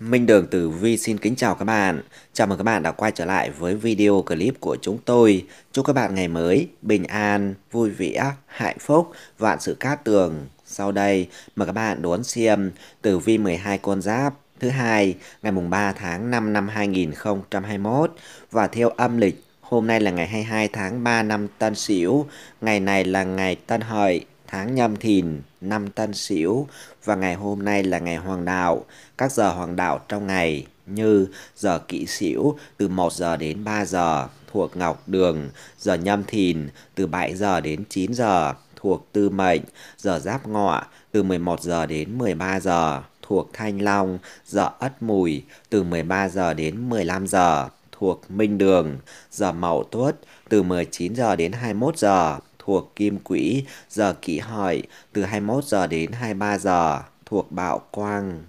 Minh Đường Tử Vi xin kính chào các bạn. Chào mừng các bạn đã quay trở lại với video clip của chúng tôi. Chúc các bạn ngày mới bình an, vui vẻ, hạnh phúc, vạn sự cát tường. Sau đây, mời các bạn đón xem Tử Vi 12 con giáp thứ hai ngày mùng 3 tháng 5 năm 2021 và theo âm lịch hôm nay là ngày 22 tháng 3 năm Tân Sửu, ngày này là ngày Tân Hợi, tháng Nhâm Thìn, năm Tân Sửu và ngày hôm nay là ngày Hoàng đạo. Các giờ Hoàng đạo trong ngày như giờ Kỷ Sửu từ 1 giờ đến 3 giờ thuộc Ngọc Đường, giờ Nhâm Thìn từ 7 giờ đến 9 giờ thuộc Tư Mệnh, giờ Giáp Ngọ từ 11 giờ đến 13 giờ thuộc Thanh Long, giờ Ất Mùi từ 13 giờ đến 15 giờ thuộc Minh Đường, giờ Mậu Tuất từ 19 giờ đến 21 giờ thuộc Kim Quỹ, giờ Kỷ Hợi từ 21 giờ đến 23 giờ thuộc Bạo Quang.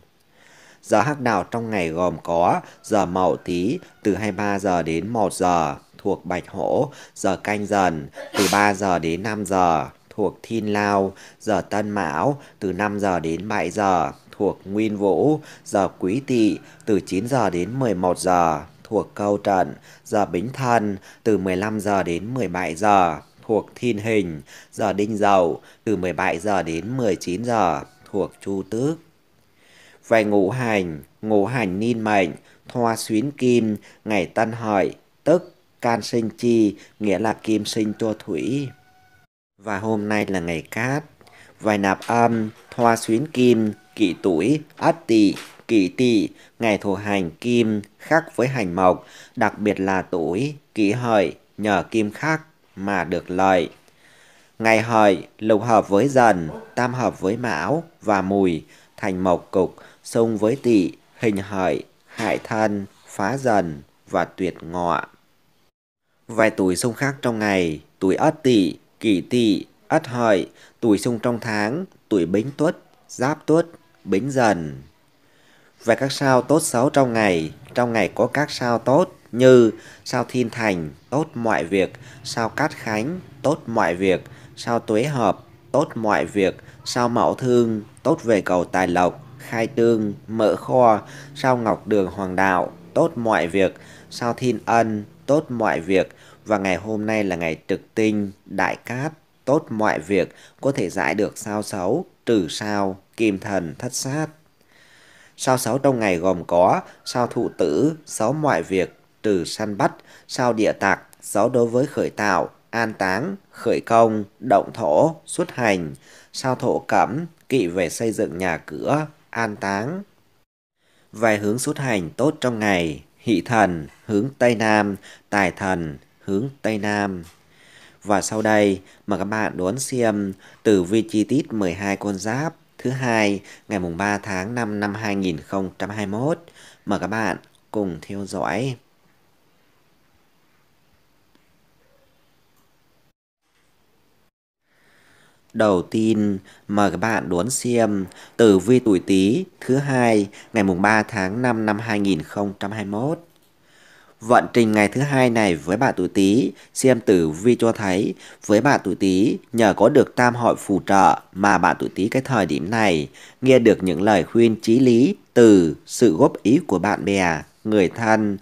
Giờ hắc đạo trong ngày gồm có giờ Mậu Tý từ 23 giờ đến 1 giờ thuộc Bạch Hổ, giờ Canh Dần từ 3 giờ đến 5 giờ thuộc Thiên Lao, giờ Tân Mão từ 5 giờ đến 7 giờ thuộc Nguyên Vũ, giờ Quý Tỵ từ 9 giờ đến 11 giờ thuộc cao Trận, giờ Bính Thân từ 15 giờ đến 17 giờ thuộc Thiên Hình, giờ Đinh Dậu từ 17 giờ đến 19 giờ thuộc Chu Tước. Về ngũ hành, ngũ hành niên mệnh, thoa xuyến kim, ngày tân hợi, tức can sinh chi, nghĩa là kim sinh cho thủy. Và hôm nay là ngày cát, vài nạp âm, thoa xuyến kim, kỵ tuổi, ất tỵ, kỵ tỵ, ngày thổ hành kim khác với hành mộc, đặc biệt là tuổi kỷ hợi nhờ kim khắc mà được lợi. Ngày hợi lục hợp với dần, tam hợp với mão và mùi, thành mộc cục, xung với tỵ, hình hợi, hại thân, phá dần và tuyệt ngọ. Vài tuổi xung khác trong ngày, tuổi ất tỵ, kỷ tỵ, ất hợi, tuổi xung trong tháng, tuổi bính tuất, giáp tuất, Bính Dần. Về các sao tốt xấu trong ngày, trong ngày có các sao tốt như sao Thiên Thành, tốt mọi việc, sao Cát Khánh, tốt mọi việc, sao Tuế Hợp, tốt mọi việc, sao mẫu Thương, tốt về cầu tài lộc, khai tương, mỡ kho, sao Ngọc Đường Hoàng Đạo, tốt mọi việc, sao Thiên Ân, tốt mọi việc và ngày hôm nay là ngày trực tinh, đại cát, tốt mọi việc, có thể giải được sao xấu, trừ sao kim thần thất sát. Sao sáu trong ngày gồm có sao thụ tử, sáu mọi việc, từ săn bắt, sao địa tạc, sáu đối với khởi tạo, an táng, khởi công, động thổ, xuất hành, sao thổ cẩm, kỵ về xây dựng nhà cửa, an táng. Vài hướng xuất hành tốt trong ngày, hỷ thần, hướng Tây Nam, tài thần, hướng Tây Nam. Và sau đây, mà các bạn đón xem từ vi chi tiết 12 con giáp thứ hai ngày mùng 3 tháng 5 năm 2021. Mời các bạn cùng theo dõi. Đầu tiên, mời các bạn đón xem Tử vi tuổi Tý thứ hai ngày mùng 3 tháng 5 năm 2021. Vận trình ngày thứ hai này với bạn tuổi Tý, xem tử vi cho thấy với bạn tuổi Tý nhờ có được tam hội phù trợ mà bạn tuổi Tý cái thời điểm này nghe được những lời khuyên chí lý từ sự góp ý của bạn bè, người thân.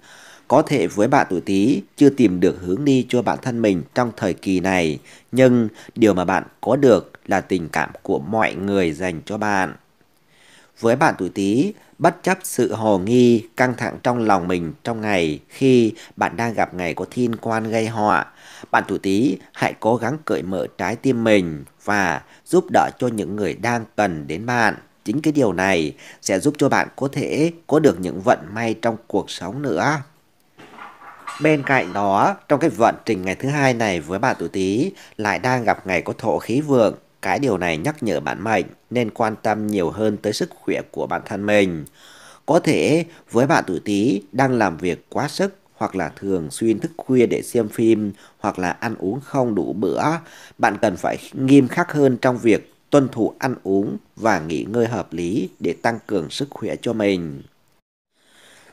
Có thể với bạn tuổi Tý chưa tìm được hướng đi cho bản thân mình trong thời kỳ này, nhưng điều mà bạn có được là tình cảm của mọi người dành cho bạn. Với bạn tuổi Tý, bất chấp sự hồ nghi, căng thẳng trong lòng mình trong ngày khi bạn đang gặp ngày có thiên quan gây họa. Bạn tuổi Tý hãy cố gắng cởi mở trái tim mình và giúp đỡ cho những người đang cần đến bạn. Chính cái điều này sẽ giúp cho bạn có thể có được những vận may trong cuộc sống nữa. Bên cạnh đó, trong cái vận trình ngày thứ hai này với bạn tuổi Tý lại đang gặp ngày có thổ khí vượng cái điều này nhắc nhở bạn mạnh nên quan tâm nhiều hơn tới sức khỏe của bản thân mình. Có thể với bạn tuổi Tý đang làm việc quá sức hoặc là thường xuyên thức khuya để xem phim hoặc là ăn uống không đủ bữa, bạn cần phải nghiêm khắc hơn trong việc tuân thủ ăn uống và nghỉ ngơi hợp lý để tăng cường sức khỏe cho mình.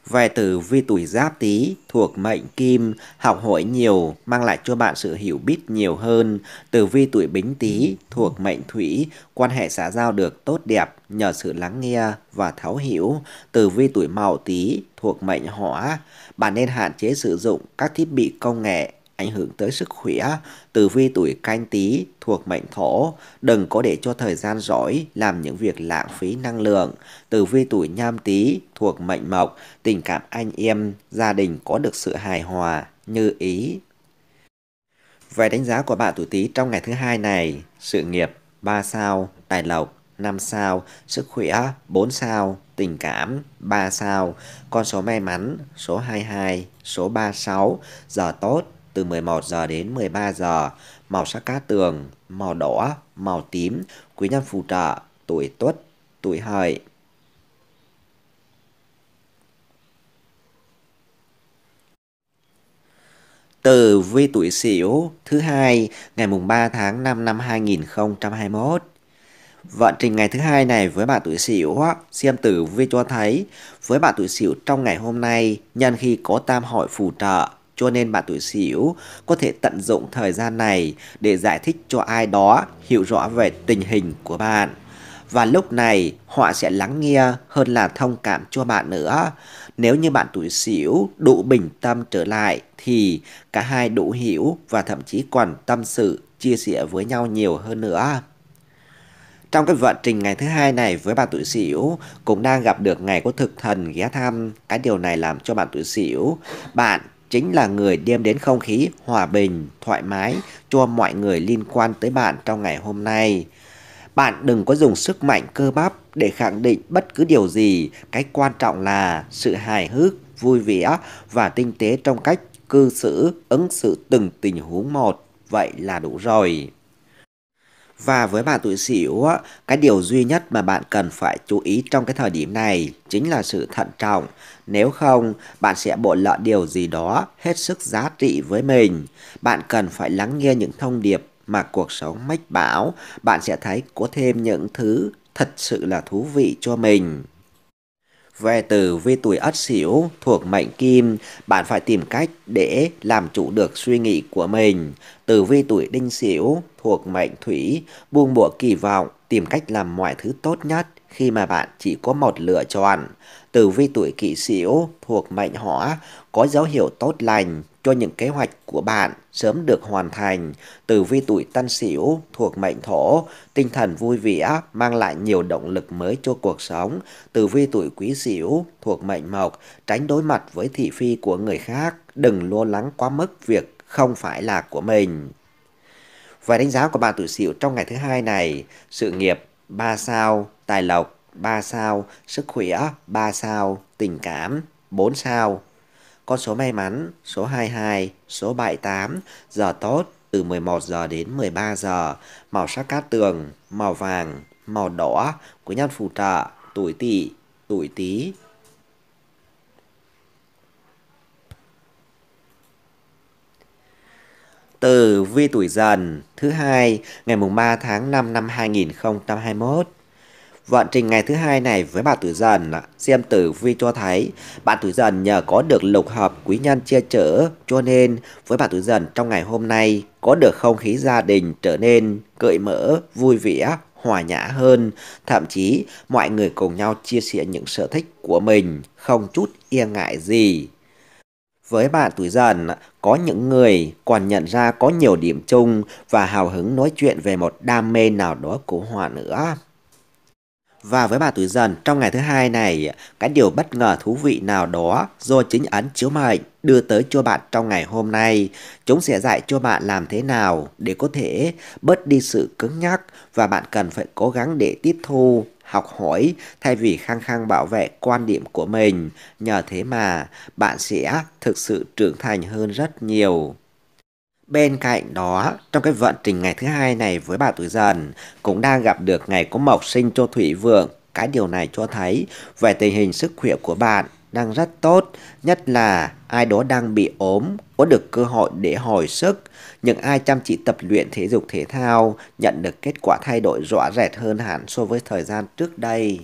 Về tử vi tuổi giáp tý thuộc mệnh kim, học hỏi nhiều, mang lại cho bạn sự hiểu biết nhiều hơn. Tử vi tuổi bính tý thuộc mệnh thủy, quan hệ xã giao được tốt đẹp nhờ sự lắng nghe và thấu hiểu. Tử vi tuổi mậu tý thuộc mệnh hỏa, bạn nên hạn chế sử dụng các thiết bị công nghệ ảnh hưởng tới sức khỏe. Tử vi tuổi canh tí thuộc mệnh thổ, đừng có để cho thời gian rỗi làm những việc lãng phí năng lượng. Tử vi tuổi nhâm tí thuộc mệnh mộc, tình cảm anh em, gia đình có được sự hài hòa, như ý. Về đánh giá của bạn tuổi tí trong ngày thứ hai này, sự nghiệp 3 sao, tài lộc 5 sao, sức khỏe 4 sao, tình cảm 3 sao, con số may mắn số 22, số 36, giờ tốt từ 11 giờ đến 13 giờ, màu sắc cát tường, màu đỏ, màu tím, quý nhân phù trợ, tuổi tuất, tuổi hợi. từ vi tuổi Sửu thứ hai ngày mùng 3 tháng 5 năm 2021. Vận trình ngày thứ hai này với bạn tuổi Sửu xem tử vi cho thấy với bạn tuổi Sửu trong ngày hôm nay nhân khi có tam hội phù trợ cho nên bạn tuổi Sửu có thể tận dụng thời gian này để giải thích cho ai đó hiểu rõ về tình hình của bạn. Và lúc này họ sẽ lắng nghe hơn là thông cảm cho bạn nữa. Nếu như bạn tuổi Sửu đủ bình tâm trở lại thì cả hai đủ hiểu và thậm chí còn tâm sự chia sẻ với nhau nhiều hơn nữa. Trong cái vận trình ngày thứ hai này với bạn tuổi Sửu cũng đang gặp được ngày có thực thần ghé thăm. Cái điều này làm cho bạn tuổi Sửu bạn chính là người đem đến không khí hòa bình, thoải mái cho mọi người liên quan tới bạn trong ngày hôm nay. Bạn đừng có dùng sức mạnh cơ bắp để khẳng định bất cứ điều gì, cái quan trọng là sự hài hước, vui vẻ và tinh tế trong cách cư xử, ứng xử từng tình huống một, vậy là đủ rồi. Và với bạn tuổi Sửu, cái điều duy nhất mà bạn cần phải chú ý trong cái thời điểm này chính là sự thận trọng. Nếu không, bạn sẽ bội lỡ điều gì đó hết sức giá trị với mình. Bạn cần phải lắng nghe những thông điệp mà cuộc sống mách bảo, bạn sẽ thấy có thêm những thứ thật sự là thú vị cho mình. Về từ vi tuổi ất sửu thuộc mệnh kim, bạn phải tìm cách để làm chủ được suy nghĩ của mình. Từ vi tuổi đinh sửu thuộc mệnh thủy, buông bỏ kỳ vọng, tìm cách làm mọi thứ tốt nhất khi mà bạn chỉ có một lựa chọn. Từ vi tuổi kỷ sửu thuộc mệnh hỏa có dấu hiệu tốt lành, cho những kế hoạch của bạn sớm được hoàn thành. Từ vi tuổi Tân Sửu thuộc mệnh Thổ, tinh thần vui vẻ mang lại nhiều động lực mới cho cuộc sống. Từ vi tuổi Quý Sửu thuộc mệnh Mộc, tránh đối mặt với thị phi của người khác, đừng lo lắng quá mức việc không phải là của mình. Và đánh giá của bạn tuổi Sửu trong ngày thứ hai này, sự nghiệp 3 sao, tài lộc 3 sao, sức khỏe 3 sao, tình cảm 4 sao. Con số may mắn, số 22, số 78, giờ tốt từ 11 giờ đến 13 giờ, màu sắc cát tường, màu vàng, màu đỏ, quý nhân phù trợ, tuổi tỵ, tuổi tý. Từ vi tuổi dần thứ hai ngày mùng 3 tháng 5 năm 2021. Vận trình ngày thứ hai này với bạn tuổi Dần, xem tử vi cho thấy bạn tuổi Dần nhờ có được lục hợp quý nhân che chở cho nên với bạn tuổi Dần trong ngày hôm nay có được không khí gia đình trở nên cởi mở, vui vẻ, hòa nhã hơn, thậm chí mọi người cùng nhau chia sẻ những sở thích của mình, không chút e ngại gì. Với bạn tuổi dần, có những người còn nhận ra có nhiều điểm chung và hào hứng nói chuyện về một đam mê nào đó của họ nữa. Và với bà tuổi dần, trong ngày thứ hai này, cái điều bất ngờ thú vị nào đó do chính ấn chiếu mệnh đưa tới cho bạn trong ngày hôm nay. Chúng sẽ dạy cho bạn làm thế nào để có thể bớt đi sự cứng nhắc và bạn cần phải cố gắng để tiếp thu, học hỏi thay vì khăng khăng bảo vệ quan điểm của mình. Nhờ thế mà bạn sẽ thực sự trưởng thành hơn rất nhiều. Bên cạnh đó, trong cái vận trình ngày thứ hai này với bà tuổi dần cũng đang gặp được ngày có mộc sinh cho thủy vượng. Cái điều này cho thấy về tình hình sức khỏe của bạn đang rất tốt, nhất là ai đó đang bị ốm có được cơ hội để hồi sức. Những ai chăm chỉ tập luyện thể dục thể thao nhận được kết quả thay đổi rõ rệt hơn hẳn so với thời gian trước đây.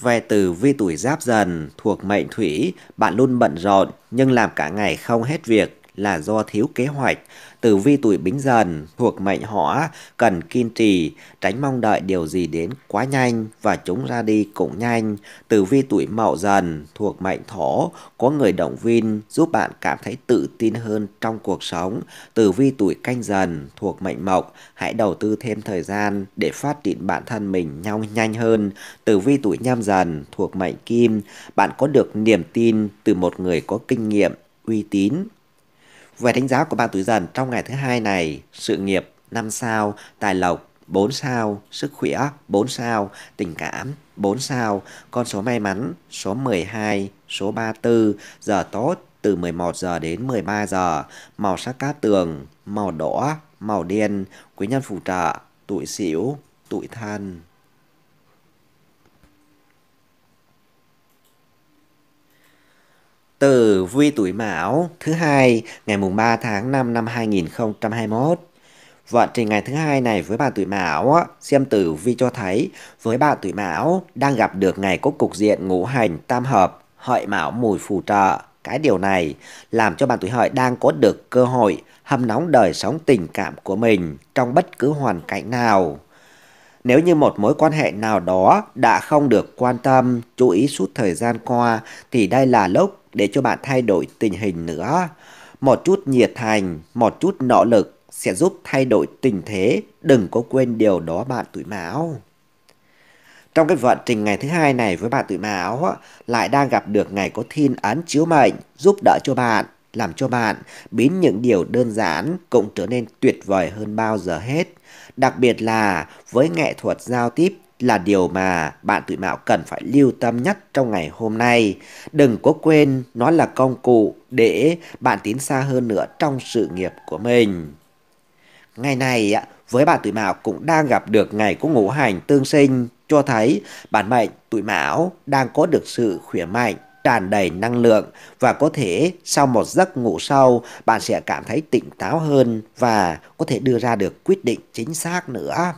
Về từ vi tuổi giáp dần thuộc mệnh thủy, bạn luôn bận rộn nhưng làm cả ngày không hết việc là do thiếu kế hoạch. Tử vi tuổi bính dần thuộc mệnh hỏa cần kiên trì, tránh mong đợi điều gì đến quá nhanh và chúng ra đi cũng nhanh. Tử vi tuổi mậu dần thuộc mệnh thổ, có người động viên giúp bạn cảm thấy tự tin hơn trong cuộc sống. Tử vi tuổi canh dần thuộc mệnh mộc, hãy đầu tư thêm thời gian để phát triển bản thân mình nhau nhanh hơn. Tử vi tuổi nhâm dần thuộc mệnh kim, bạn có được niềm tin từ một người có kinh nghiệm uy tín về đánh giá của bạn tuổi dần trong ngày thứ hai này, sự nghiệp 5 sao, tài lộc 4 sao, sức khỏe 4 sao, tình cảm 4 sao, con số may mắn số 12, số 34, giờ tốt từ 11 giờ đến 13 giờ, màu sắc cát tường, màu đỏ, màu đen, quý nhân phù trợ, tuổi xỉu, tuổi thân. Tử vi tuổi Mão thứ hai ngày mùng 3 tháng 5 năm 2021. Vận trình ngày thứ hai này với bạn tuổi Mão, xem tử vi cho thấy với bạn tuổi Mão đang gặp được ngày có cục diện ngũ hành tam hợp, hợi Mão mùi phù trợ. Cái điều này làm cho bạn tuổi hợi đang có được cơ hội hâm nóng đời sống tình cảm của mình trong bất cứ hoàn cảnh nào. Nếu như một mối quan hệ nào đó đã không được quan tâm, chú ý suốt thời gian qua thì đây là lúc để cho bạn thay đổi tình hình nữa. Một chút nhiệt thành, một chút nỗ lực sẽ giúp thay đổi tình thế, đừng có quên điều đó bạn tuổi mão. Trong cái vận trình ngày thứ hai này với bạn tuổi mão lại đang gặp được ngày có thiên ấn chiếu mệnh giúp đỡ cho bạn, làm cho bạn biến những điều đơn giản cũng trở nên tuyệt vời hơn bao giờ hết. Đặc biệt là với nghệ thuật giao tiếp là điều mà bạn tự mạo cần phải lưu tâm nhất trong ngày hôm nay. Đừng có quên nó là công cụ để bạn tiến xa hơn nữa trong sự nghiệp của mình. Ngày này, với bạn tuổi mão cũng đang gặp được ngày có ngũ hành tương sinh, cho thấy bản mệnh tuổi mão đang có được sự khỏe mạnh, tràn đầy năng lượng và có thể sau một giấc ngủ sâu bạn sẽ cảm thấy tỉnh táo hơn và có thể đưa ra được quyết định chính xác nữa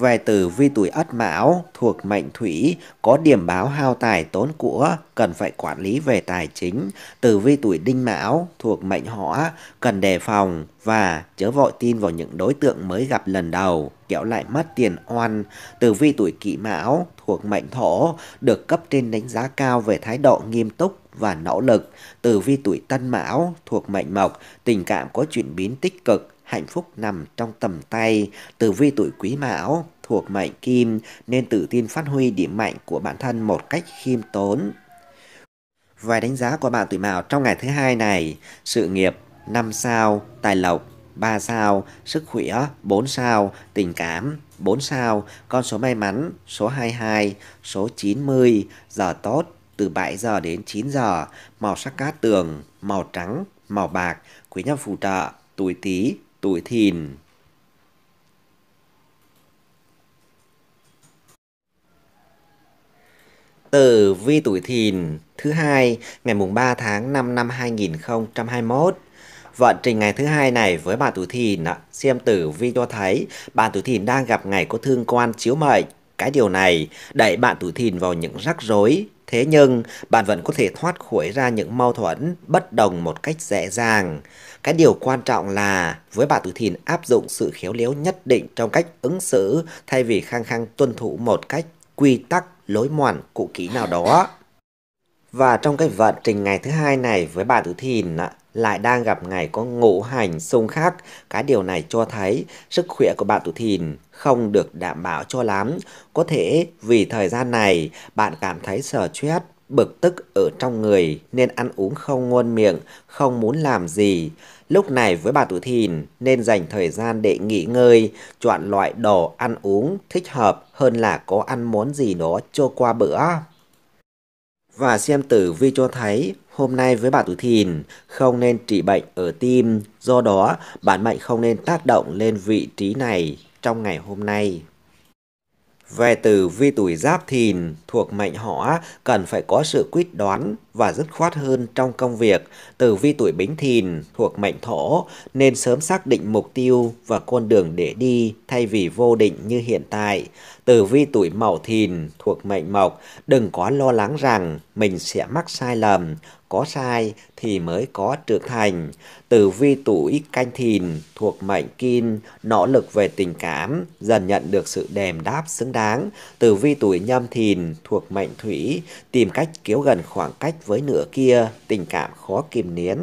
về từ vi tuổi ất mão thuộc mệnh thủy có điểm báo hao tài tốn của cần phải quản lý về tài chính Từ vi tuổi đinh mão thuộc mệnh hỏa cần đề phòng và chớ vội tin vào những đối tượng mới gặp lần đầu kéo lại mất tiền oan Từ vi tuổi kỷ mão thuộc mệnh thổ được cấp trên đánh giá cao về thái độ nghiêm túc và nỗ lực Từ vi tuổi tân mão thuộc mệnh mộc tình cảm có chuyển biến tích cực hạnh phúc nằm trong tầm tay, tử vi tuổi quý mão thuộc mệnh kim nên tự tin phát huy điểm mạnh của bản thân một cách khiêm tốn. Vài đánh giá của bạn tuổi mão trong ngày thứ hai này, sự nghiệp 5 sao, tài lộc 3 sao, sức khỏe 4 sao, tình cảm 4 sao, con số may mắn số 22, số 90, giờ tốt từ 7 giờ đến 9 giờ, màu sắc cát tường, màu trắng, màu bạc, quý nhân phù trợ, tuổi Tý, tuổi thìn từ vi tuổi thìn thứ hai ngày mùng 3 tháng 5 năm 2021. Vận trình ngày thứ hai này với bạn tuổi thìn xem tử vi cho thấy bạn tuổi thìn đang gặp ngày có thương quan chiếu mệnh. Cái điều này đẩy bạn tuổi thìn vào những rắc rối. Thế nhưng, bạn vẫn có thể thoát khỏi ra những mâu thuẫn, bất đồng một cách dễ dàng. Cái điều quan trọng là với bà Tử Thìn áp dụng sự khéo léo nhất định trong cách ứng xử thay vì khăng khăng tuân thủ một cách quy tắc lối mòn cụ kỹ nào đó. Và trong cái vận trình ngày thứ hai này với bà Tử Thìn lại đang gặp ngày có ngũ hành xung khắc. Cái điều này cho thấy sức khỏe của bạn Tử Thìn không được đảm bảo cho lắm. Có thể vì thời gian này bạn cảm thấy sờ stress bực tức ở trong người nên ăn uống không ngon miệng, không muốn làm gì. Lúc này với bà tuổi thìn nên dành thời gian để nghỉ ngơi, chọn loại đồ ăn uống thích hợp hơn là có ăn món gì đó cho qua bữa. Và xem tử vi cho thấy hôm nay với bà tuổi thìn không nên trị bệnh ở tim, do đó bản mệnh không nên tác động lên vị trí này trong ngày hôm nay. Về từ vi tuổi giáp thìn thuộc mệnh hỏa cần phải có sự quyết đoán và dứt khoát hơn trong công việc. Từ vi tuổi bính thìn thuộc mệnh thổ nên sớm xác định mục tiêu và con đường để đi thay vì vô định như hiện tại. Từ vi tuổi mậu thìn thuộc mệnh mộc đừng có lo lắng rằng mình sẽ mắc sai lầm có sai thì mới có trưởng thành. Từ vi tuổi canh thìn thuộc mệnh kim, nỗ lực về tình cảm, dần nhận được sự đềm đáp xứng đáng. Từ vi tuổi nhâm thìn thuộc mệnh thủy, tìm cách kéo gần khoảng cách với nửa kia, tình cảm khó kìm nén.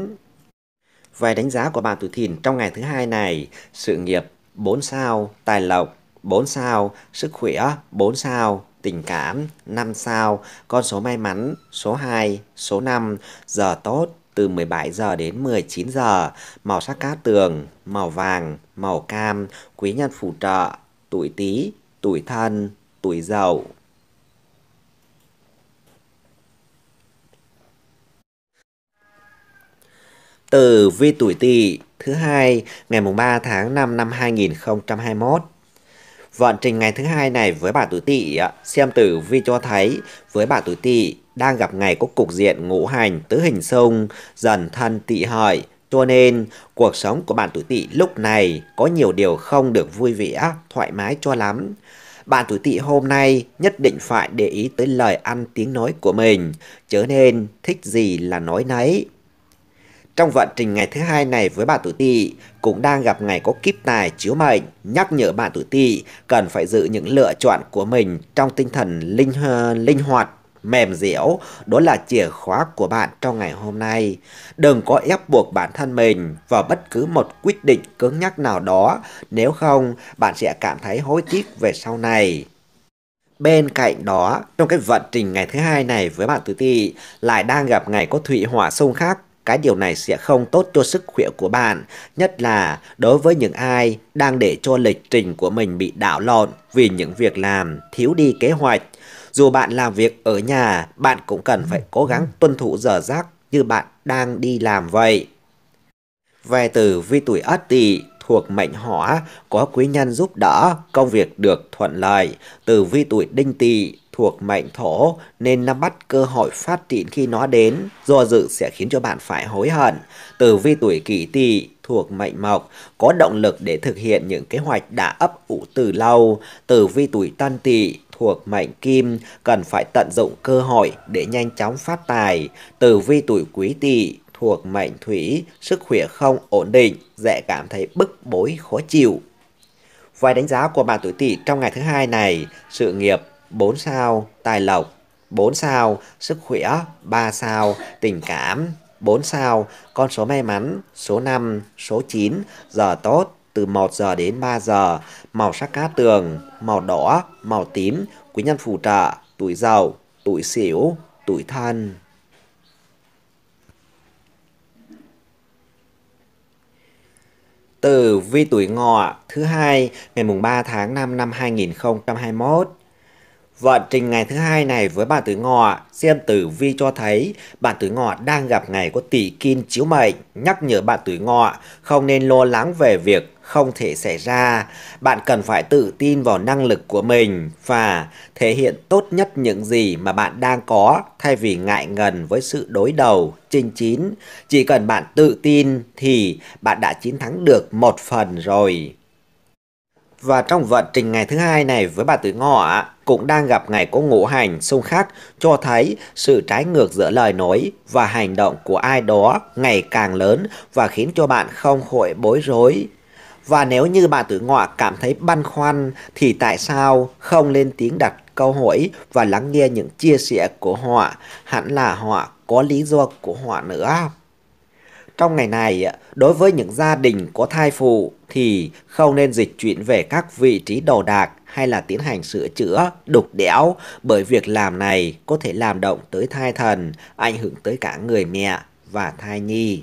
Về đánh giá của bạn tuổi thìn trong ngày thứ hai này, sự nghiệp 4 sao, tài lộc 4 sao, sức khỏe 4 sao, tình cảm, 5 sao, con số may mắn, số 2, số 5, giờ tốt từ 17 giờ đến 19 giờ, màu sắc cát tường, màu vàng, màu cam, quý nhân phù trợ, tuổi Tý, tuổi Thân, tuổi giàu từ vi tuổi Tỵ thứ hai ngày mùng 3 tháng 5 năm 2021 Vận trình ngày thứ hai này với bà tuổi Tỵ xem tử vi cho thấy với bà tuổi Tỵ đang gặp ngày có cục diện ngũ hành tứ hình xung dần thân Tỵ hợi cho nên, cuộc sống của bạn tuổi tỵ lúc này có nhiều điều không được vui vẻ, thoải mái cho lắm. Bạn tuổi tỵ hôm nay nhất định phải để ý tới lời ăn tiếng nói của mình, chớ nên thích gì là nói nấy. Trong vận trình ngày thứ hai này với bạn tuổi tỵ cũng đang gặp ngày có kiếp tài chiếu mệnh, nhắc nhở bạn tuổi tỵ cần phải giữ những lựa chọn của mình trong tinh thần linh ờ, linh hoạt mềm dẻo, đó là chìa khóa của bạn trong ngày hôm nay. Đừng có ép buộc bản thân mình vào bất cứ một quyết định cứng nhắc nào đó, nếu không bạn sẽ cảm thấy hối tiếc về sau này. Bên cạnh đó, trong cái vận trình ngày thứ hai này với bạn tứ tỵ lại đang gặp ngày có thủy hỏa xung khắc cái điều này sẽ không tốt cho sức khỏe của bạn, nhất là đối với những ai đang để cho lịch trình của mình bị đảo lộn vì những việc làm thiếu đi kế hoạch. Dù bạn làm việc ở nhà, bạn cũng cần phải cố gắng tuân thủ giờ giấc như bạn đang đi làm vậy. Về từ vi tuổi Ất Tỵ thuộc mệnh Hỏa có quý nhân giúp đỡ, công việc được thuận lợi. Từ vi tuổi Đinh Tỵ thuộc mệnh thổ nên nắm bắt cơ hội phát triển khi nó đến, do dự sẽ khiến cho bạn phải hối hận. Tử vi tuổi kỷ tỵ thuộc mệnh mộc có động lực để thực hiện những kế hoạch đã ấp ủ từ lâu. Tử vi tuổi tân tỵ thuộc mệnh kim cần phải tận dụng cơ hội để nhanh chóng phát tài. Tử vi tuổi quý tỵ thuộc mệnh thủy, sức khỏe không ổn định, dễ cảm thấy bức bối khó chịu. Vài đánh giá của bạn tuổi tỵ trong ngày thứ hai này, sự nghiệp 4 sao tài lộc, 4 sao sức khỏe, 3 sao tình cảm, 4 sao con số may mắn, số 5, số 9, giờ tốt từ 1 giờ đến 3 giờ, màu sắc cát tường, màu đỏ, màu tím, quý nhân phù trợ, tuổi giàu, tuổi xỉu, tuổi thân. Từ vi tuổi ngọ thứ hai ngày mùng 3 tháng 5 năm 2021 Vận trình ngày thứ hai này với bản tử ngọ, xem tử vi cho thấy bản tử ngọ đang gặp ngày có tỷ kim chiếu mệnh, nhắc nhở bạn tử ngọ không nên lo lắng về việc không thể xảy ra. Bạn cần phải tự tin vào năng lực của mình và thể hiện tốt nhất những gì mà bạn đang có thay vì ngại ngần với sự đối đầu, chinh chín. Chỉ cần bạn tự tin thì bạn đã chiến thắng được một phần rồi. Và trong vận trình ngày thứ hai này với bà Tử Ngọ cũng đang gặp ngày có ngũ hành xung khắc cho thấy sự trái ngược giữa lời nói và hành động của ai đó ngày càng lớn và khiến cho bạn không khỏi bối rối. Và nếu như bạn tử ngọa cảm thấy băn khoăn thì tại sao không lên tiếng đặt câu hỏi và lắng nghe những chia sẻ của họ, hẳn là họ có lý do của họ nữa. Trong ngày này, đối với những gia đình có thai phụ thì không nên dịch chuyển về các vị trí đồ đạc hay là tiến hành sửa chữa, đục đẽo bởi việc làm này có thể làm động tới thai thần, ảnh hưởng tới cả người mẹ và thai nhi.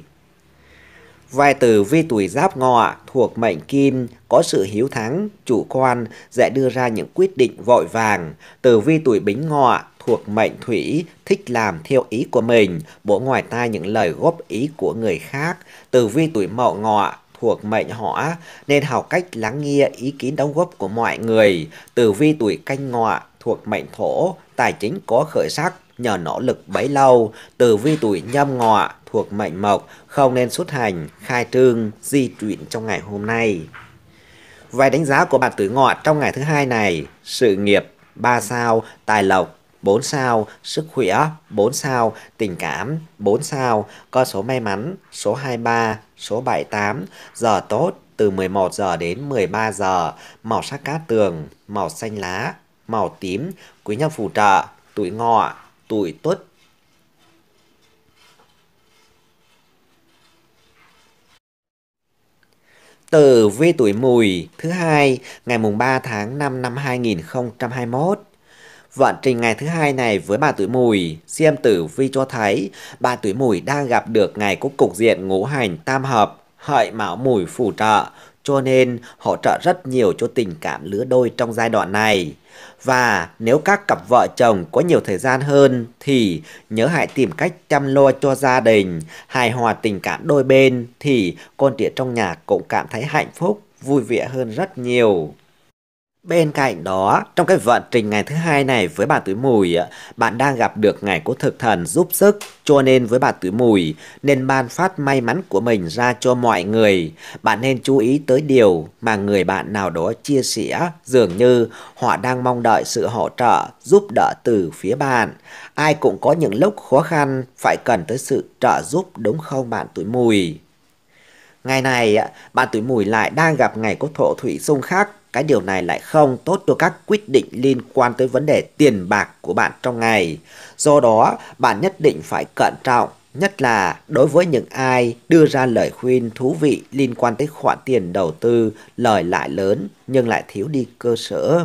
Vai từ vi tuổi giáp ngọ thuộc mệnh kim có sự hiếu thắng, chủ quan dễ đưa ra những quyết định vội vàng. Từ vi tuổi bính ngọ thuộc mệnh thủy thích làm theo ý của mình, bổ ngoài tai những lời góp ý của người khác. Từ vi tuổi mậu ngọ thuộc mệnh họ nên học cách lắng nghe ý kiến đóng góp của mọi người. Tử vi tuổi canh ngọ thuộc mệnh thổ, tài chính có khởi sắc nhờ nỗ lực bấy lâu. Tử vi tuổi nhâm ngọ thuộc mệnh mộc, không nên xuất hành, khai trương, di chuyển trong ngày hôm nay. Vài đánh giá của bạn tuổi ngọ trong ngày thứ hai này, sự nghiệp 3 sao, tài lộc 4 sao, sức khỏe 4 sao, tình cảm 4 sao, con số may mắn số 23, số 78, giờ tốt từ 11 giờ đến 13 giờ, màu sắc cát tường, màu xanh lá, màu tím, quý nhân phù trợ, tuổi ngọ, tuổi tuất, Tử vi tuổi mùi thứ hai ngày mùng 3 tháng 5 năm 2021. Vận trình ngày thứ hai này với bà tuổi mùi, xem tử vi cho thấy bà tuổi mùi đang gặp được ngày có cục diện ngũ hành tam hợp, hợi mão mùi phù trợ, cho nên hỗ trợ rất nhiều cho tình cảm lứa đôi trong giai đoạn này. Và nếu các cặp vợ chồng có nhiều thời gian hơn thì nhớ hãy tìm cách chăm lo cho gia đình, hài hòa tình cảm đôi bên thì con trẻ trong nhà cũng cảm thấy hạnh phúc, vui vẻ hơn rất nhiều. Bên cạnh đó, trong cái vận trình ngày thứ hai này với bà tuổi mùi, bạn đang gặp được ngày của thực thần giúp sức, cho nên với bà tuổi mùi nên ban phát may mắn của mình ra cho mọi người. Bạn nên chú ý tới điều mà người bạn nào đó chia sẻ, dường như họ đang mong đợi sự hỗ trợ, giúp đỡ từ phía bạn. Ai cũng có những lúc khó khăn, phải cần tới sự trợ giúp đúng không bạn tuổi mùi. Ngày này, bạn tuổi mùi lại đang gặp ngày có thổ thủy xung khắc cái điều này lại không tốt cho các quyết định liên quan tới vấn đề tiền bạc của bạn trong ngày. Do đó, bạn nhất định phải cẩn trọng, nhất là đối với những ai đưa ra lời khuyên thú vị liên quan tới khoản tiền đầu tư lời lại lớn nhưng lại thiếu đi cơ sở.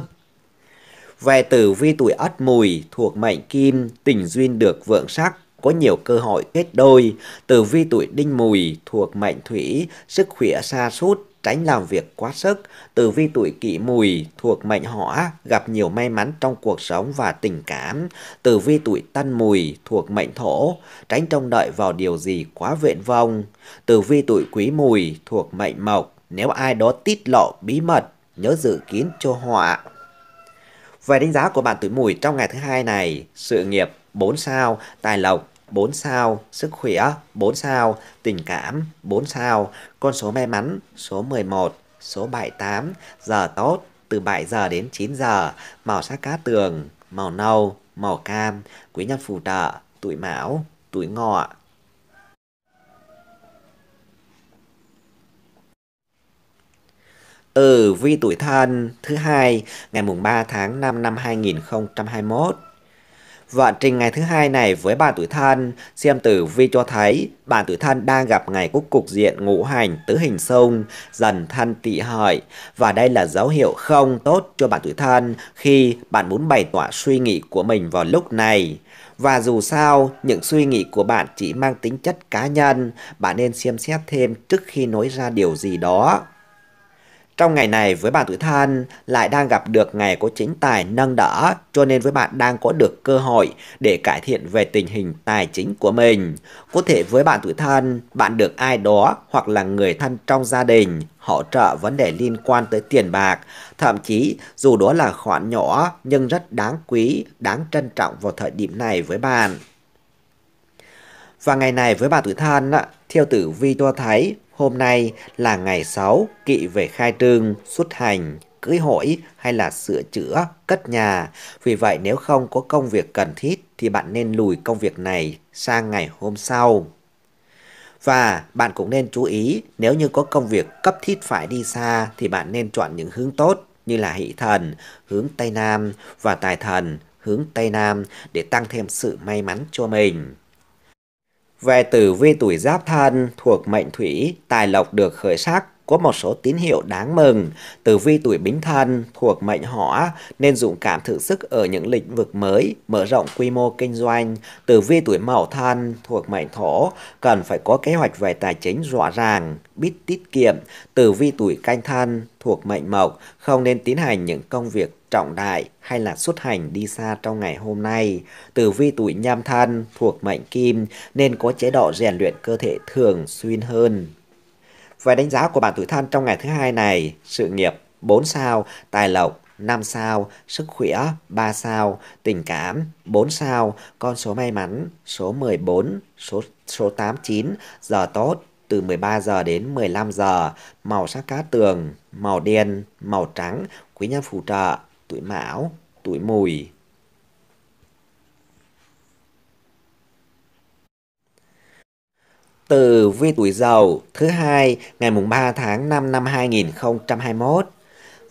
Về tử vi tuổi ất mùi thuộc mệnh kim, tình duyên được vượng sắc, có nhiều cơ hội kết đôi. Tử vi tuổi đinh mùi thuộc mệnh thủy, sức khỏe xa sút tránh làm việc quá sức, tử vi tuổi kỷ mùi thuộc mệnh hỏa, gặp nhiều may mắn trong cuộc sống và tình cảm. Tử vi tuổi tân mùi thuộc mệnh thổ, tránh trông đợi vào điều gì quá vẹn vong. Tử vi tuổi quý mùi thuộc mệnh mộc, nếu ai đó tiết lộ bí mật, nhớ dự kiến cho họa. Về đánh giá của bạn tuổi mùi trong ngày thứ hai này, sự nghiệp 4 sao, tài lộc 4 sao, sức khỏe 4 sao, tình cảm 4 sao, con số may mắn số 11, số 78, giờ tốt từ 7 giờ đến 9 giờ, màu sắc cá tường, màu nâu, màu cam, quý nhân phù trợ, tuổi mão, tuổi ngọ. từ vi tuổi thân thứ hai ngày mùng 3 tháng 5 năm 2021. Vận trình ngày thứ hai này với bạn tuổi thân, xem tử vi cho thấy bạn tuổi thân đang gặp ngày cúc cục diện ngũ hành tứ hình xung, dần thân tị hợi và đây là dấu hiệu không tốt cho bạn tuổi thân khi bạn muốn bày tỏ suy nghĩ của mình vào lúc này. Và dù sao, những suy nghĩ của bạn chỉ mang tính chất cá nhân, bạn nên xem xét thêm trước khi nói ra điều gì đó. Trong ngày này với bạn tuổi thân lại đang gặp được ngày có chính tài nâng đỡ cho nên với bạn đang có được cơ hội để cải thiện về tình hình tài chính của mình. Có thể với bạn tuổi thân, bạn được ai đó hoặc là người thân trong gia đình hỗ trợ vấn đề liên quan tới tiền bạc, thậm chí dù đó là khoản nhỏ nhưng rất đáng quý, đáng trân trọng vào thời điểm này với bạn. Và ngày này với bạn tuổi thân, theo tử vi cho thấy Hôm nay là ngày 6, kỵ về khai trương, xuất hành, cưới hỏi hay là sửa chữa, cất nhà. Vì vậy nếu không có công việc cần thiết thì bạn nên lùi công việc này sang ngày hôm sau. Và bạn cũng nên chú ý nếu như có công việc cấp thiết phải đi xa thì bạn nên chọn những hướng tốt như là hỷ thần hướng Tây Nam và tài thần hướng Tây Nam để tăng thêm sự may mắn cho mình. Về tử vi tuổi giáp thân thuộc mệnh thủy, tài lộc được khởi sắc, có một số tín hiệu đáng mừng. Tử vi tuổi Bính Thân thuộc mệnh Hỏa nên dũng cảm thử sức ở những lĩnh vực mới, mở rộng quy mô kinh doanh. Tử vi tuổi Mậu Thân thuộc mệnh Thổ cần phải có kế hoạch về tài chính rõ ràng, biết tiết kiệm. Tử vi tuổi Canh Thân thuộc mệnh Mộc không nên tiến hành những công việc trọng đại hay là xuất hành đi xa trong ngày hôm nay. Tử vi tuổi Nhâm Thân thuộc mệnh Kim nên có chế độ rèn luyện cơ thể thường xuyên hơn. Về đánh giá của bạn tuổi thân trong ngày thứ hai này, sự nghiệp 4 sao, tài lộc 5 sao, sức khỏe 3 sao, tình cảm 4 sao, con số may mắn số 14, số số 89, giờ tốt từ 13 giờ đến 15 giờ, màu sắc cá tường, màu đen, màu trắng, quý nhân phù trợ, tuổi mão, tuổi mùi. từ vi tuổi dậu thứ hai ngày mùng 3 tháng 5 năm 2021.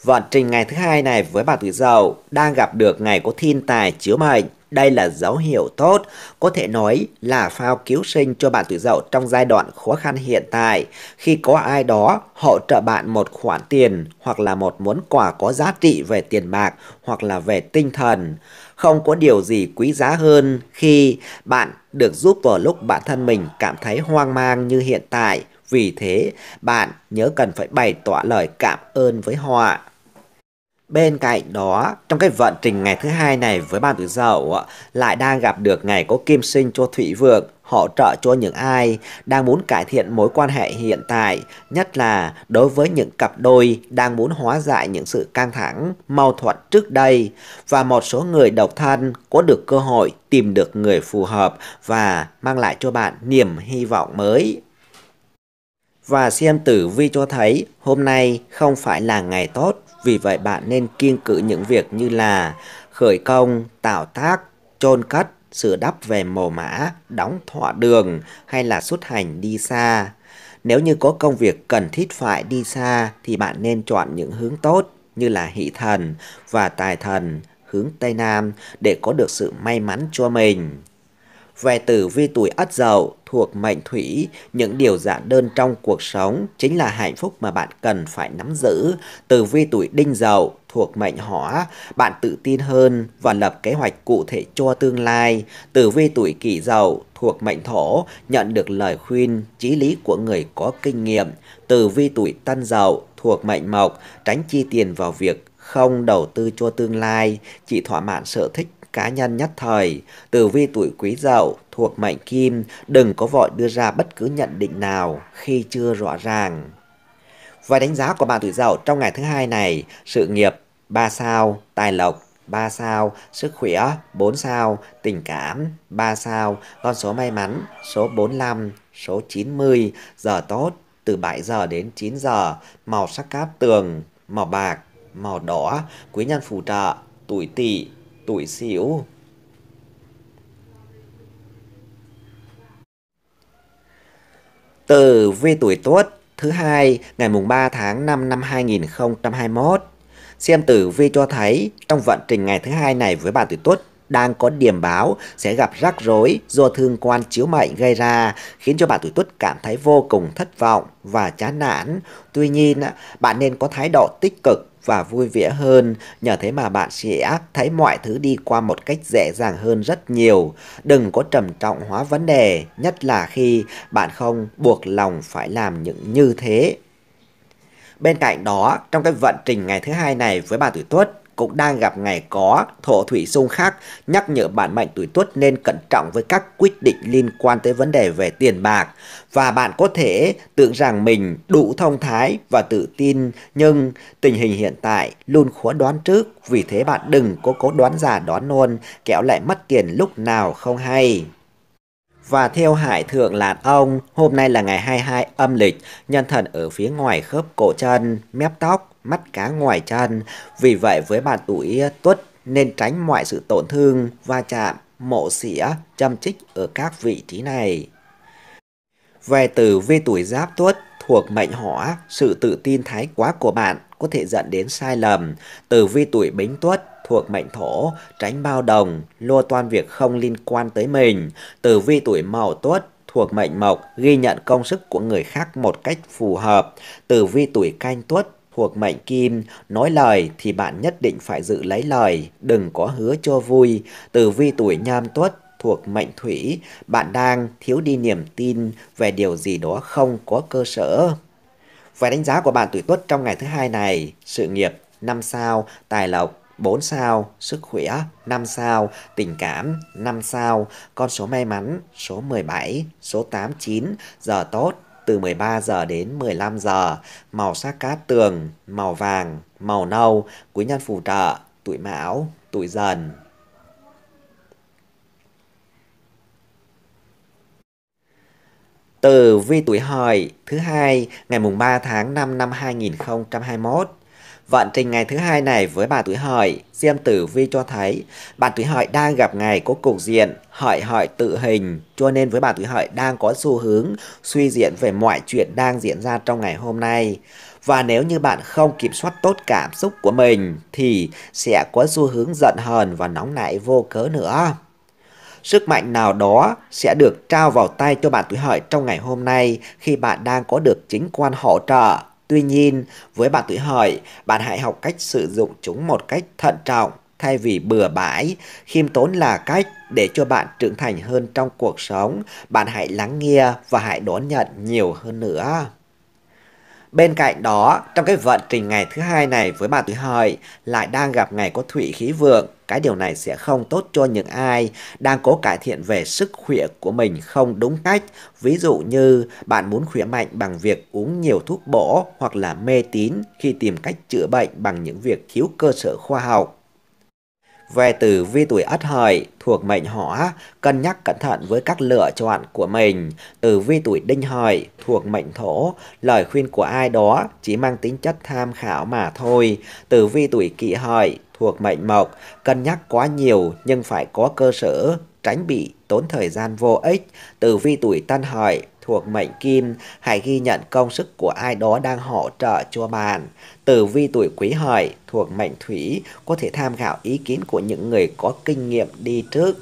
Vận trình ngày thứ hai này với bà tuổi dậu đang gặp được ngày có thiên tài chiếu mệnh. Đây là dấu hiệu tốt, có thể nói là phao cứu sinh cho bạn tuổi dậu trong giai đoạn khó khăn hiện tại. Khi có ai đó hỗ trợ bạn một khoản tiền hoặc là một món quà có giá trị về tiền bạc hoặc là về tinh thần. Không có điều gì quý giá hơn khi bạn được giúp vào lúc bản thân mình cảm thấy hoang mang như hiện tại. Vì thế, bạn nhớ cần phải bày tỏ lời cảm ơn với họ. Bên cạnh đó, trong cái vận trình ngày thứ hai này với ban tuổi dậu lại đang gặp được ngày có kim sinh cho thủy vượng, hỗ trợ cho những ai đang muốn cải thiện mối quan hệ hiện tại, nhất là đối với những cặp đôi đang muốn hóa giải những sự căng thẳng, mâu thuẫn trước đây và một số người độc thân có được cơ hội tìm được người phù hợp và mang lại cho bạn niềm hy vọng mới. Và xem tử vi cho thấy hôm nay không phải là ngày tốt, vì vậy bạn nên kiên cự những việc như là khởi công, tạo tác, chôn cất, sửa đắp về mồ mã, đóng thọ đường hay là xuất hành đi xa. Nếu như có công việc cần thiết phải đi xa thì bạn nên chọn những hướng tốt như là hỷ thần và tài thần hướng Tây Nam để có được sự may mắn cho mình về tử vi tuổi ất dậu thuộc mệnh thủy, những điều giản đơn trong cuộc sống chính là hạnh phúc mà bạn cần phải nắm giữ. Tử vi tuổi đinh dậu thuộc mệnh hỏa, bạn tự tin hơn và lập kế hoạch cụ thể cho tương lai. Tử vi tuổi kỷ dậu thuộc mệnh thổ, nhận được lời khuyên, chí lý của người có kinh nghiệm. Tử vi tuổi tân dậu thuộc mệnh mộc, tránh chi tiền vào việc không đầu tư cho tương lai, chỉ thỏa mãn sở thích cá nhân nhất thời, tử vi tuổi quý dậu thuộc mệnh kim đừng có vội đưa ra bất cứ nhận định nào khi chưa rõ ràng. Và đánh giá của bạn tuổi dậu trong ngày thứ hai này, sự nghiệp 3 sao, tài lộc 3 sao, sức khỏe 4 sao, tình cảm 3 sao, con số may mắn số 45, số 90, giờ tốt từ 7 giờ đến 9 giờ, màu sắc cát tường, màu bạc, màu đỏ, quý nhân phù trợ, tuổi tỵ tuổi xỉu. Từ vi tuổi tuất thứ hai ngày mùng 3 tháng 5 năm 2021. Xem tử vi cho thấy trong vận trình ngày thứ hai này với bạn tuổi tuất đang có điểm báo sẽ gặp rắc rối do thương quan chiếu mệnh gây ra khiến cho bạn tuổi tuất cảm thấy vô cùng thất vọng và chán nản. Tuy nhiên, bạn nên có thái độ tích cực và vui vẻ hơn, nhờ thế mà bạn sẽ thấy mọi thứ đi qua một cách dễ dàng hơn rất nhiều. Đừng có trầm trọng hóa vấn đề, nhất là khi bạn không buộc lòng phải làm những như thế. Bên cạnh đó, trong cái vận trình ngày thứ hai này với bà tuổi Tuất, cũng đang gặp ngày có thổ thủy xung khắc, nhắc nhở bạn mệnh tuổi Tuất nên cẩn trọng với các quyết định liên quan tới vấn đề về tiền bạc. Và bạn có thể tưởng rằng mình đủ thông thái và tự tin, nhưng tình hình hiện tại luôn khó đoán trước, vì thế bạn đừng có cố đoán già đoán non, kéo lại mất tiền lúc nào không hay. Và theo Hải Thượng là Ông, hôm nay là ngày 22 âm lịch, nhân thần ở phía ngoài khớp cổ chân, mép tóc mắt cá ngoài chân. Vì vậy với bạn tuổi à, tuất nên tránh mọi sự tổn thương, va chạm, mổ xỉa, châm chích ở các vị trí này. Về từ vi tuổi giáp tuất thuộc mệnh hỏa, sự tự tin thái quá của bạn có thể dẫn đến sai lầm. từ vi tuổi bính tuất thuộc mệnh thổ, tránh bao đồng, lo toan việc không liên quan tới mình. từ vi tuổi mậu tuất thuộc mệnh mộc, ghi nhận công sức của người khác một cách phù hợp. từ vi tuổi canh tuất Thuộc mệnh kim, nói lời thì bạn nhất định phải giữ lấy lời, đừng có hứa cho vui. Tử vi tuổi nhâm tuất thuộc mệnh thủy, bạn đang thiếu đi niềm tin về điều gì đó không có cơ sở. Về đánh giá của bạn tuổi tuất trong ngày thứ hai này, sự nghiệp 5 sao, tài lộc 4 sao, sức khỏe 5 sao, tình cảm 5 sao, con số may mắn số 17, số 89, giờ tốt từ 13 giờ đến 15 giờ, màu sắc cát tường, màu vàng, màu nâu, quý nhân phù trợ, tuổi mão, tuổi dần. Từ vi tuổi hợi thứ hai ngày mùng 3 tháng 5 năm 2021 Vận trình ngày thứ hai này với bà tuổi hợi, Diêm Tử Vi cho thấy bà tuổi hợi đang gặp ngày có cục diện hợi hợi tự hình, cho nên với bà tuổi hợi đang có xu hướng suy diễn về mọi chuyện đang diễn ra trong ngày hôm nay. Và nếu như bạn không kiểm soát tốt cảm xúc của mình thì sẽ có xu hướng giận hờn và nóng nảy vô cớ nữa sức mạnh nào đó sẽ được trao vào tay cho bạn tuổi hợi trong ngày hôm nay khi bạn đang có được chính quan hỗ trợ Tuy nhiên, với bạn tuổi hợi, bạn hãy học cách sử dụng chúng một cách thận trọng thay vì bừa bãi, khiêm tốn là cách để cho bạn trưởng thành hơn trong cuộc sống. Bạn hãy lắng nghe và hãy đón nhận nhiều hơn nữa. Bên cạnh đó, trong cái vận trình ngày thứ hai này với bà tuổi Hợi lại đang gặp ngày có thủy khí vượng. Cái điều này sẽ không tốt cho những ai đang cố cải thiện về sức khỏe của mình không đúng cách. Ví dụ như bạn muốn khỏe mạnh bằng việc uống nhiều thuốc bổ hoặc là mê tín khi tìm cách chữa bệnh bằng những việc thiếu cơ sở khoa học về từ vi tuổi Ất Hợi thuộc mệnh Hỏa, cân nhắc cẩn thận với các lựa chọn của mình. Từ vi tuổi Đinh Hợi thuộc mệnh Thổ, lời khuyên của ai đó chỉ mang tính chất tham khảo mà thôi. Từ vi tuổi Kỷ Hợi thuộc mệnh Mộc, cân nhắc quá nhiều nhưng phải có cơ sở, tránh bị tốn thời gian vô ích. Từ vi tuổi Tân Hợi thuộc mệnh kim hãy ghi nhận công sức của ai đó đang hỗ trợ cho bạn. Tử vi tuổi quý hợi thuộc mệnh thủy có thể tham khảo ý kiến của những người có kinh nghiệm đi trước.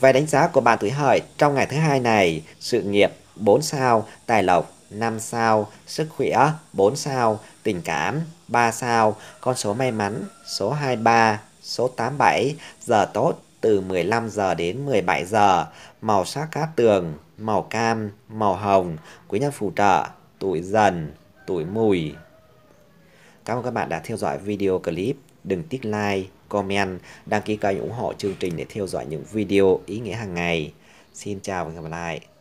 Về đánh giá của bạn tuổi hợi trong ngày thứ hai này, sự nghiệp 4 sao, tài lộc 5 sao, sức khỏe 4 sao, tình cảm 3 sao, con số may mắn số 23, số 87, giờ tốt từ 15 giờ đến 17 giờ, màu sắc cát tường, màu cam, màu hồng, quý nhân phù trợ, tuổi dần, tuổi mùi. Cảm ơn các bạn đã theo dõi video clip. Đừng tích like, comment, đăng ký kênh ủng hộ chương trình để theo dõi những video ý nghĩa hàng ngày. Xin chào và hẹn gặp lại.